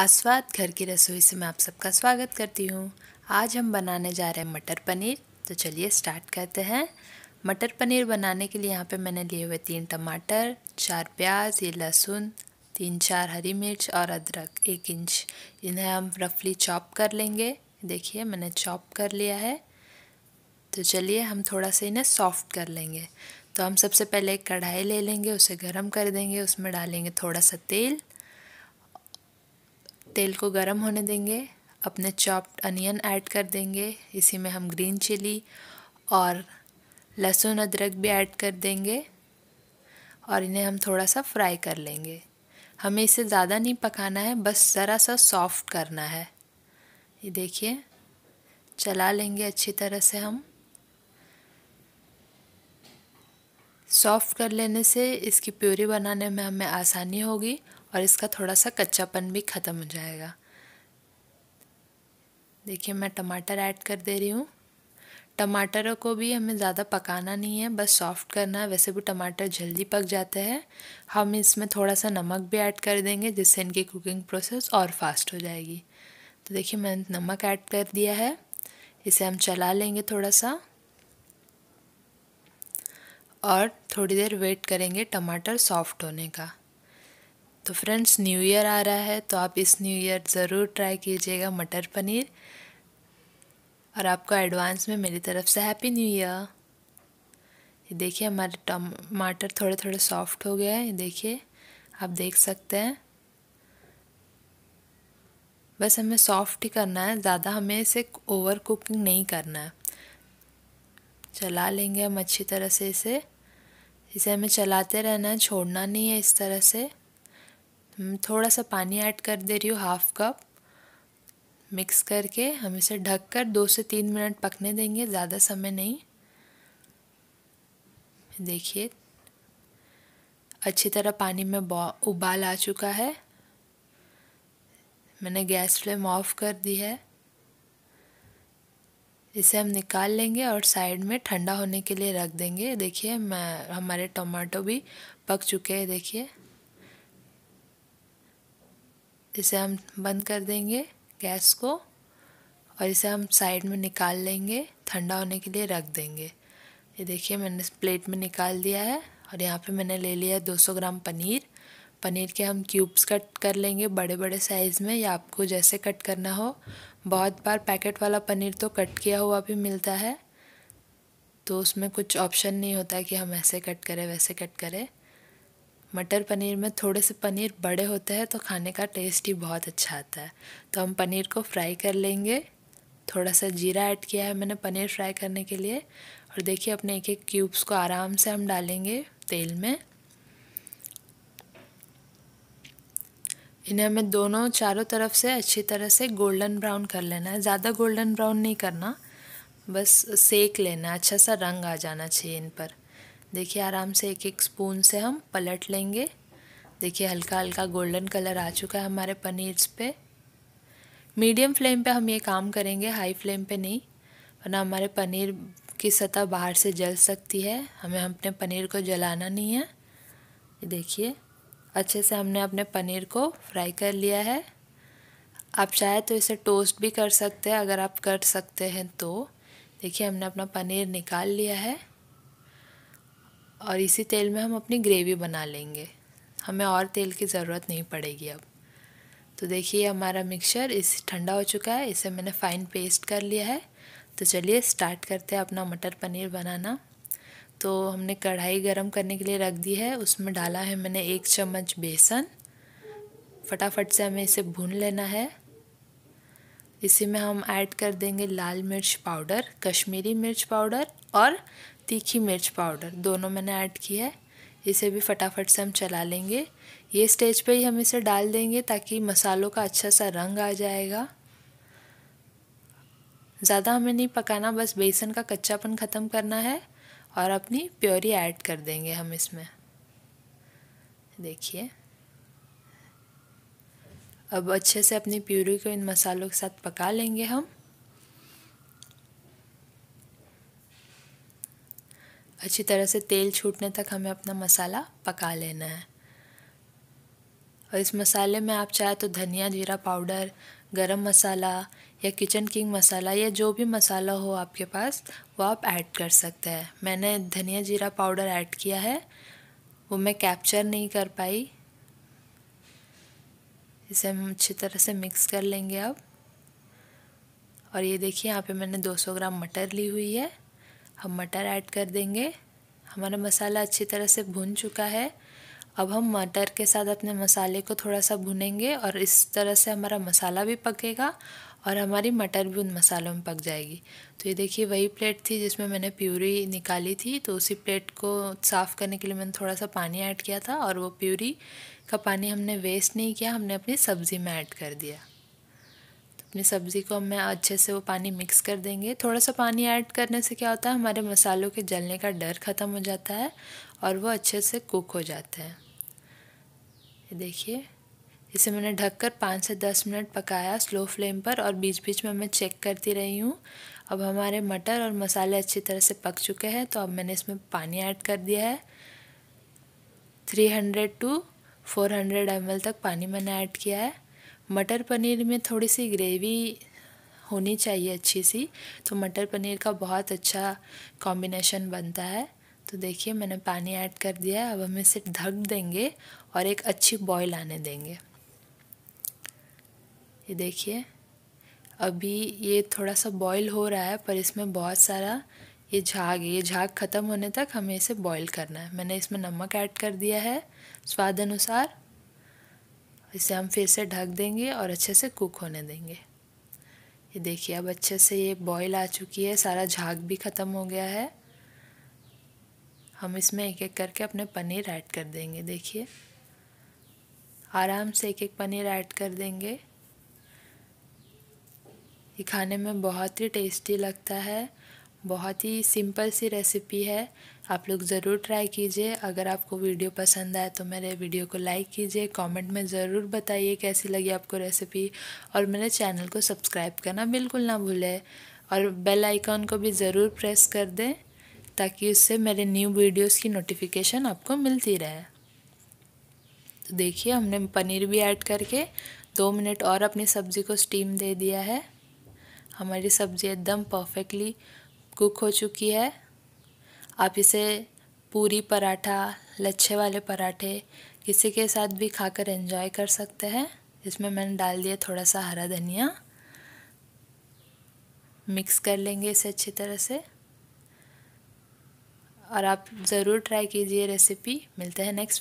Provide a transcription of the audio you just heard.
आस्वाद घर की रसोई से मैं आप सबका स्वागत करती हूँ आज हम बनाने जा रहे हैं मटर पनीर तो चलिए स्टार्ट करते हैं मटर पनीर बनाने के लिए यहाँ पे मैंने लिए हुए तीन टमाटर चार प्याज ये लहसुन तीन चार हरी मिर्च और अदरक एक इंच इन्हें हम रफली चॉप कर लेंगे देखिए मैंने चॉप कर लिया है तो चलिए हम थोड़ा सा इन्हें सॉफ्ट कर लेंगे तो हम सबसे पहले एक कढ़ाई ले लेंगे उसे गर्म कर देंगे उसमें डालेंगे थोड़ा सा तेल तेल को गर्म होने देंगे अपने चॉप्ड अनियन ऐड कर देंगे इसी में हम ग्रीन चिली और लहसुन अदरक भी ऐड कर देंगे और इन्हें हम थोड़ा सा फ्राई कर लेंगे हमें इसे ज़्यादा नहीं पकाना है बस ज़रा सा सॉफ्ट करना है ये देखिए चला लेंगे अच्छी तरह से हम सॉफ्ट कर लेने से इसकी प्योरी बनाने में हमें आसानी होगी और इसका थोड़ा सा कच्चापन भी ख़त्म हो जाएगा देखिए मैं टमाटर ऐड कर दे रही हूँ टमाटरों को भी हमें ज़्यादा पकाना नहीं है बस सॉफ्ट करना है वैसे भी टमाटर जल्दी पक जाते हैं हम इसमें थोड़ा सा नमक भी ऐड कर देंगे जिससे इनकी कुकिंग प्रोसेस और फास्ट हो जाएगी तो देखिए मैंने नमक ऐड कर दिया है इसे हम चला लेंगे थोड़ा सा और थोड़ी देर वेट करेंगे टमाटर सॉफ्ट होने का तो फ्रेंड्स न्यू ईयर आ रहा है तो आप इस न्यू ईयर ज़रूर ट्राई कीजिएगा मटर पनीर और आपको एडवांस में मेरी तरफ से हैप्पी न्यू ईयर ये देखिए हमारे टमाटर थोड़े थोड़े सॉफ्ट हो गए हैं ये देखिए आप देख सकते हैं बस हमें सॉफ्ट ही करना है ज़्यादा हमें इसे ओवर कुकिंग नहीं करना है चला लेंगे हम अच्छी तरह से इसे इसे हमें चलाते रहना है छोड़ना नहीं है इस तरह से हम्म, थोड़ा सा पानी ऐड कर दे रही हूँ हाफ कप मिक्स करके हम इसे ढक कर दो से तीन मिनट पकने देंगे ज़्यादा समय नहीं देखिए अच्छी तरह पानी में उबाल आ चुका है मैंने गैस फ्लेम ऑफ कर दी है इसे हम निकाल लेंगे और साइड में ठंडा होने के लिए रख देंगे देखिए मैं हमारे टमाटो भी पक चुके हैं देखिए इसे हम बंद कर देंगे गैस को और इसे हम साइड में निकाल लेंगे ठंडा होने के लिए रख देंगे ये देखिए मैंने प्लेट में निकाल दिया है और यहाँ पे मैंने ले लिया है 200 ग्राम पनीर पनीर के हम क्यूब्स कट कर लेंगे बड़े बड़े साइज़ में या आपको जैसे कट करना हो बहुत बार पैकेट वाला पनीर तो कट किया हुआ भी मिलता है तो उसमें कुछ ऑप्शन नहीं होता कि हम ऐसे कट करें वैसे कट करें मटर पनीर में थोड़े से पनीर बड़े होते हैं तो खाने का टेस्ट ही बहुत अच्छा आता है तो हम पनीर को फ्राई कर लेंगे थोड़ा सा जीरा ऐड किया है मैंने पनीर फ्राई करने के लिए और देखिए अपने एक एक क्यूब्स को आराम से हम डालेंगे तेल में इन्हें हमें दोनों चारों तरफ से अच्छी तरह से गोल्डन ब्राउन कर लेना है ज़्यादा गोल्डन ब्राउन नहीं करना बस सेक लेना अच्छा सा रंग आ जाना चाहिए इन पर देखिए आराम से एक एक स्पून से हम पलट लेंगे देखिए हल्का हल्का गोल्डन कलर आ चुका है हमारे पनीर्स पे मीडियम फ्लेम पे हम ये काम करेंगे हाई फ्लेम पे नहीं वरना हमारे पनीर की सतह बाहर से जल सकती है हमें अपने पनीर को जलाना नहीं है देखिए अच्छे से हमने अपने पनीर को फ्राई कर लिया है आप चाहे तो इसे टोस्ट भी कर सकते हैं अगर आप कर सकते हैं तो देखिए हमने अपना पनीर निकाल लिया है और इसी तेल में हम अपनी ग्रेवी बना लेंगे हमें और तेल की ज़रूरत नहीं पड़ेगी अब तो देखिए हमारा मिक्सचर इस ठंडा हो चुका है इसे मैंने फ़ाइन पेस्ट कर लिया है तो चलिए स्टार्ट करते हैं अपना मटर पनीर बनाना तो हमने कढ़ाई गरम करने के लिए रख दी है उसमें डाला है मैंने एक चम्मच बेसन फटाफट से हमें इसे भून लेना है इसी में हम ऐड कर देंगे लाल मिर्च पाउडर कश्मीरी मिर्च पाउडर और तीखी मिर्च पाउडर दोनों मैंने ऐड किया है इसे भी फटाफट से हम चला लेंगे ये स्टेज पे ही हम इसे डाल देंगे ताकि मसालों का अच्छा सा रंग आ जाएगा ज़्यादा हमें नहीं पकाना बस बेसन का कच्चापन ख़त्म करना है और अपनी प्योरी ऐड कर देंगे हम इसमें देखिए अब अच्छे से अपनी प्यूरी को इन मसालों के साथ पका लेंगे हम अच्छी तरह से तेल छूटने तक हमें अपना मसाला पका लेना है और इस मसाले में आप चाहे तो धनिया जीरा पाउडर गरम मसाला या किचन किंग मसाला या जो भी मसाला हो आपके पास वो आप ऐड कर सकते हैं मैंने धनिया जीरा पाउडर ऐड किया है वो मैं कैप्चर नहीं कर पाई इसे हम अच्छी तरह से मिक्स कर लेंगे अब और ये देखिए यहाँ पे मैंने 200 ग्राम मटर ली हुई है हम मटर ऐड कर देंगे हमारा मसाला अच्छी तरह से भुन चुका है अब हम मटर के साथ अपने मसाले को थोड़ा सा भुनेंगे और इस तरह से हमारा मसाला भी पकेगा और हमारी मटर भी उन मसालों में पक जाएगी तो ये देखिए वही प्लेट थी जिसमें मैंने प्यूरी निकाली थी तो उसी प्लेट को साफ़ करने के लिए मैंने थोड़ा सा पानी ऐड किया था और वो प्यूरी का पानी हमने वेस्ट नहीं किया हमने अपनी सब्ज़ी में ऐड कर दिया अपनी सब्ज़ी को मैं अच्छे से वो पानी मिक्स कर देंगे थोड़ा सा पानी ऐड करने से क्या होता है हमारे मसालों के जलने का डर ख़त्म हो जाता है और वो अच्छे से कुक हो जाते हैं ये देखिए इसे मैंने ढककर पाँच से दस मिनट पकाया स्लो फ्लेम पर और बीच बीच में मैं चेक करती रही हूँ अब हमारे मटर और मसाले अच्छी तरह से पक चुके हैं तो अब मैंने इसमें पानी ऐड कर दिया है हंड्रेड टू 400 ml तक पानी मैंने ऐड किया है मटर पनीर में थोड़ी सी ग्रेवी होनी चाहिए अच्छी सी तो मटर पनीर का बहुत अच्छा कॉम्बिनेशन बनता है तो देखिए मैंने पानी ऐड कर दिया है अब हम इसे ढक देंगे और एक अच्छी बॉयल आने देंगे ये देखिए अभी ये थोड़ा सा बॉईल हो रहा है पर इसमें बहुत सारा ये झाग ये झाग ख़त्म होने तक हमें इसे बॉईल करना है मैंने इसमें नमक ऐड कर दिया है स्वाद अनुसार इसे हम फिर से ढक देंगे और अच्छे से कुक होने देंगे ये देखिए अब अच्छे से ये बॉईल आ चुकी है सारा झाग भी ख़त्म हो गया है हम इसमें एक एक करके अपने पनीर ऐड कर देंगे देखिए आराम से एक एक पनीर ऐड कर देंगे ये खाने में बहुत ही टेस्टी लगता है बहुत ही सिंपल सी रेसिपी है आप लोग ज़रूर ट्राई कीजिए अगर आपको वीडियो पसंद आए तो मेरे वीडियो को लाइक कीजिए कमेंट में ज़रूर बताइए कैसी लगी आपको रेसिपी और मेरे चैनल को सब्सक्राइब करना बिल्कुल ना भूले और बेल आइकॉन को भी ज़रूर प्रेस कर दें ताकि उससे मेरे न्यू वीडियोस की नोटिफिकेशन आपको मिलती रहे तो देखिए हमने पनीर भी ऐड करके दो मिनट और अपनी सब्ज़ी को स्टीम दे दिया है हमारी सब्ज़ी एकदम परफेक्टली कुक हो चुकी है आप इसे पूरी पराठा लच्छे वाले पराठे किसी के साथ भी खाकर एंजॉय कर सकते हैं इसमें मैंने डाल दिया थोड़ा सा हरा धनिया मिक्स कर लेंगे इसे अच्छी तरह से और आप ज़रूर ट्राई कीजिए रेसिपी मिलते हैं नेक्स्ट